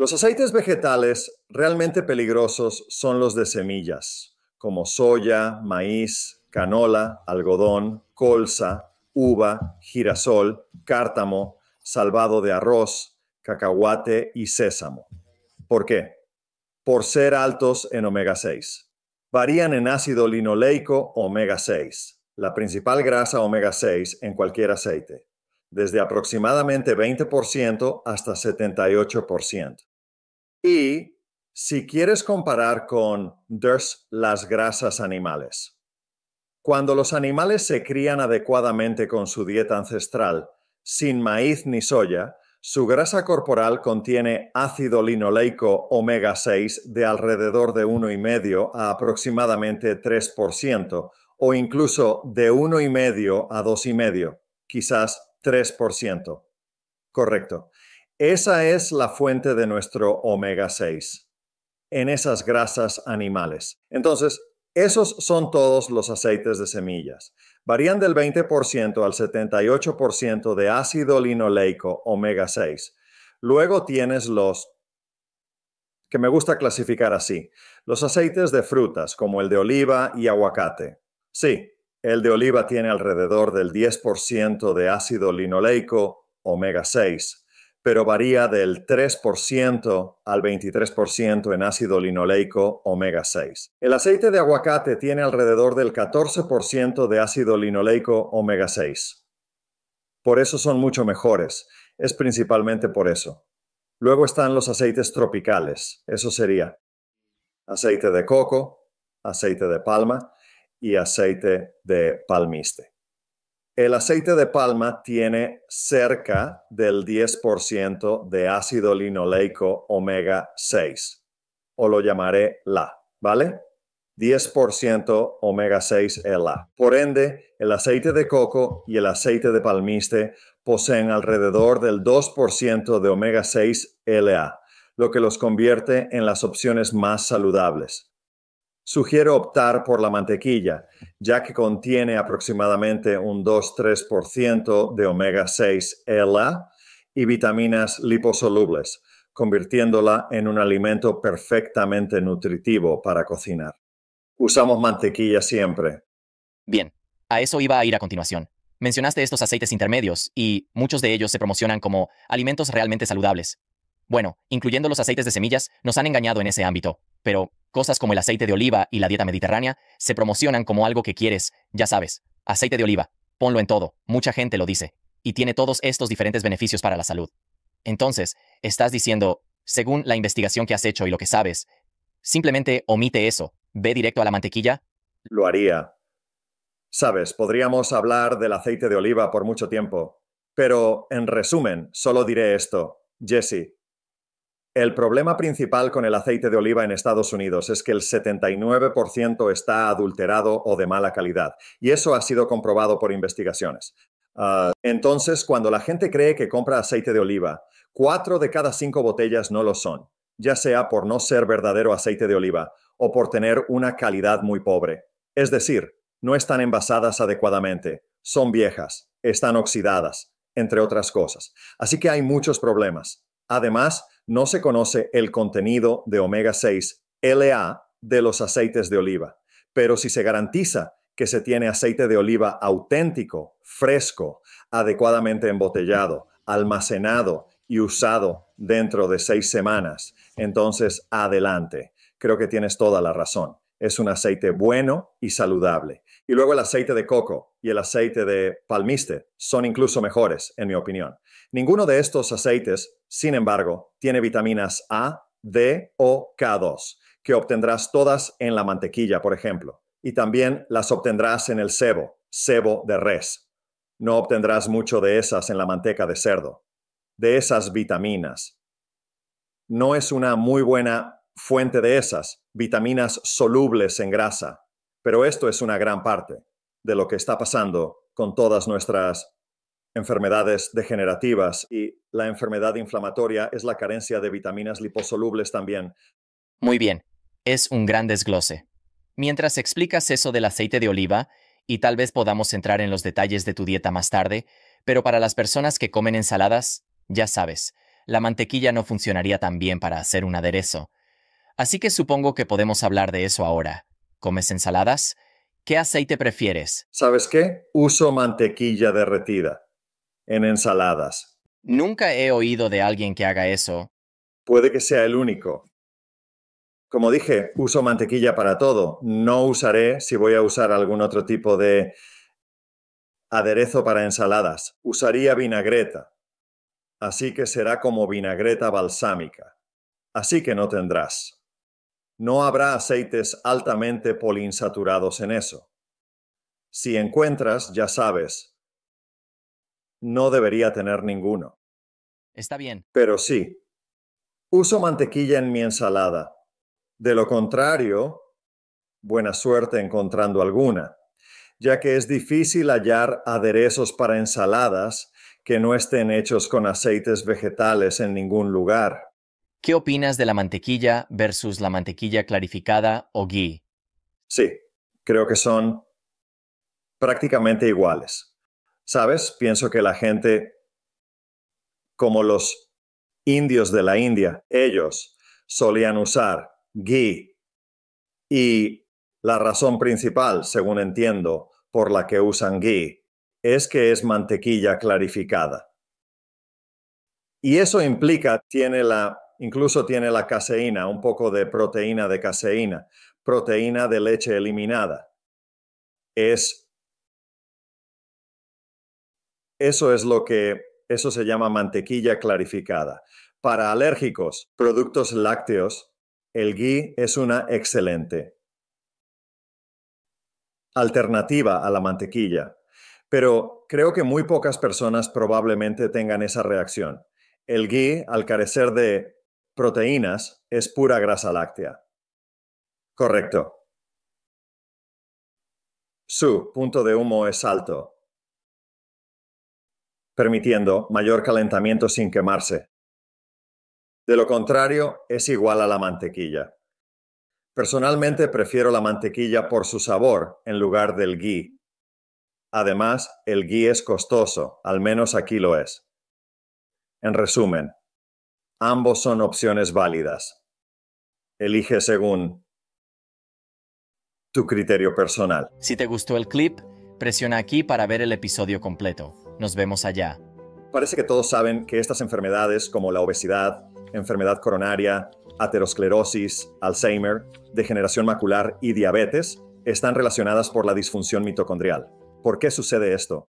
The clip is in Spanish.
Los aceites vegetales realmente peligrosos son los de semillas, como soya, maíz, canola, algodón, colza, uva, girasol, cártamo, salvado de arroz, cacahuate y sésamo. ¿Por qué? Por ser altos en omega 6. Varían en ácido linoleico omega 6, la principal grasa omega 6 en cualquier aceite, desde aproximadamente 20% hasta 78%. Y si quieres comparar con las grasas animales, cuando los animales se crían adecuadamente con su dieta ancestral, sin maíz ni soya, su grasa corporal contiene ácido linoleico omega 6 de alrededor de 1,5 a aproximadamente 3%, o incluso de 1,5 a 2,5, quizás 3%. Correcto. Esa es la fuente de nuestro omega 6 en esas grasas animales. Entonces, esos son todos los aceites de semillas. Varían del 20% al 78% de ácido linoleico omega 6. Luego tienes los que me gusta clasificar así, los aceites de frutas como el de oliva y aguacate. Sí, el de oliva tiene alrededor del 10% de ácido linoleico omega 6 pero varía del 3% al 23% en ácido linoleico omega 6. El aceite de aguacate tiene alrededor del 14% de ácido linoleico omega 6. Por eso son mucho mejores. Es principalmente por eso. Luego están los aceites tropicales. Eso sería aceite de coco, aceite de palma y aceite de palmiste. El aceite de palma tiene cerca del 10% de ácido linoleico omega 6, o lo llamaré LA, ¿vale? 10% omega 6 LA. Por ende, el aceite de coco y el aceite de palmiste poseen alrededor del 2% de omega 6 LA, lo que los convierte en las opciones más saludables. Sugiero optar por la mantequilla, ya que contiene aproximadamente un 2-3% de omega 6 la y vitaminas liposolubles, convirtiéndola en un alimento perfectamente nutritivo para cocinar. Usamos mantequilla siempre. Bien, a eso iba a ir a continuación. Mencionaste estos aceites intermedios y muchos de ellos se promocionan como alimentos realmente saludables. Bueno, incluyendo los aceites de semillas, nos han engañado en ese ámbito pero cosas como el aceite de oliva y la dieta mediterránea se promocionan como algo que quieres, ya sabes, aceite de oliva, ponlo en todo, mucha gente lo dice, y tiene todos estos diferentes beneficios para la salud. Entonces, estás diciendo, según la investigación que has hecho y lo que sabes, simplemente omite eso, ve directo a la mantequilla. Lo haría. Sabes, podríamos hablar del aceite de oliva por mucho tiempo, pero en resumen, solo diré esto. Jesse, el problema principal con el aceite de oliva en Estados Unidos es que el 79% está adulterado o de mala calidad, y eso ha sido comprobado por investigaciones. Ah, entonces, cuando la gente cree que compra aceite de oliva, cuatro de cada cinco botellas no lo son, ya sea por no ser verdadero aceite de oliva o por tener una calidad muy pobre. Es decir, no están envasadas adecuadamente, son viejas, están oxidadas, entre otras cosas. Así que hay muchos problemas. Además, no se conoce el contenido de omega 6 LA de los aceites de oliva, pero si se garantiza que se tiene aceite de oliva auténtico, fresco, adecuadamente embotellado, almacenado y usado dentro de seis semanas, entonces adelante. Creo que tienes toda la razón. Es un aceite bueno y saludable. Y luego el aceite de coco y el aceite de palmiste son incluso mejores, en mi opinión. Ninguno de estos aceites, sin embargo, tiene vitaminas A, D o K2, que obtendrás todas en la mantequilla, por ejemplo, y también las obtendrás en el sebo, sebo de res. No obtendrás mucho de esas en la manteca de cerdo, de esas vitaminas. No es una muy buena fuente de esas, vitaminas solubles en grasa, pero esto es una gran parte de lo que está pasando con todas nuestras enfermedades degenerativas y la enfermedad inflamatoria es la carencia de vitaminas liposolubles también. Muy bien, es un gran desglose. Mientras explicas eso del aceite de oliva, y tal vez podamos entrar en los detalles de tu dieta más tarde, pero para las personas que comen ensaladas, ya sabes, la mantequilla no funcionaría tan bien para hacer un aderezo. Así que supongo que podemos hablar de eso ahora. ¿Comes ensaladas? ¿Qué aceite prefieres? ¿Sabes qué? Uso mantequilla derretida en ensaladas. Nunca he oído de alguien que haga eso. Puede que sea el único. Como dije, uso mantequilla para todo. No usaré si voy a usar algún otro tipo de aderezo para ensaladas. Usaría vinagreta. Así que será como vinagreta balsámica. Así que no tendrás. No habrá aceites altamente poliinsaturados en eso. Si encuentras, ya sabes, no debería tener ninguno. Está bien. Pero sí. Uso mantequilla en mi ensalada. De lo contrario, buena suerte encontrando alguna, ya que es difícil hallar aderezos para ensaladas que no estén hechos con aceites vegetales en ningún lugar. ¿Qué opinas de la mantequilla versus la mantequilla clarificada o ghee? Sí, creo que son prácticamente iguales. ¿Sabes? Pienso que la gente, como los indios de la India, ellos solían usar ghee y la razón principal, según entiendo, por la que usan ghee es que es mantequilla clarificada. Y eso implica, tiene la, incluso tiene la caseína, un poco de proteína de caseína, proteína de leche eliminada. Es eso es lo que, eso se llama mantequilla clarificada. Para alérgicos, productos lácteos, el ghee es una excelente alternativa a la mantequilla. Pero creo que muy pocas personas probablemente tengan esa reacción. El ghee, al carecer de proteínas, es pura grasa láctea. Correcto. Su punto de humo es alto, permitiendo mayor calentamiento sin quemarse. De lo contrario, es igual a la mantequilla. Personalmente prefiero la mantequilla por su sabor en lugar del gui. Además, el gui es costoso, al menos aquí lo es. En resumen, ambos son opciones válidas. Elige según tu criterio personal. Si te gustó el clip, presiona aquí para ver el episodio completo. Nos vemos allá. Parece que todos saben que estas enfermedades como la obesidad, enfermedad coronaria, aterosclerosis, Alzheimer, degeneración macular y diabetes están relacionadas por la disfunción mitocondrial. ¿Por qué sucede esto?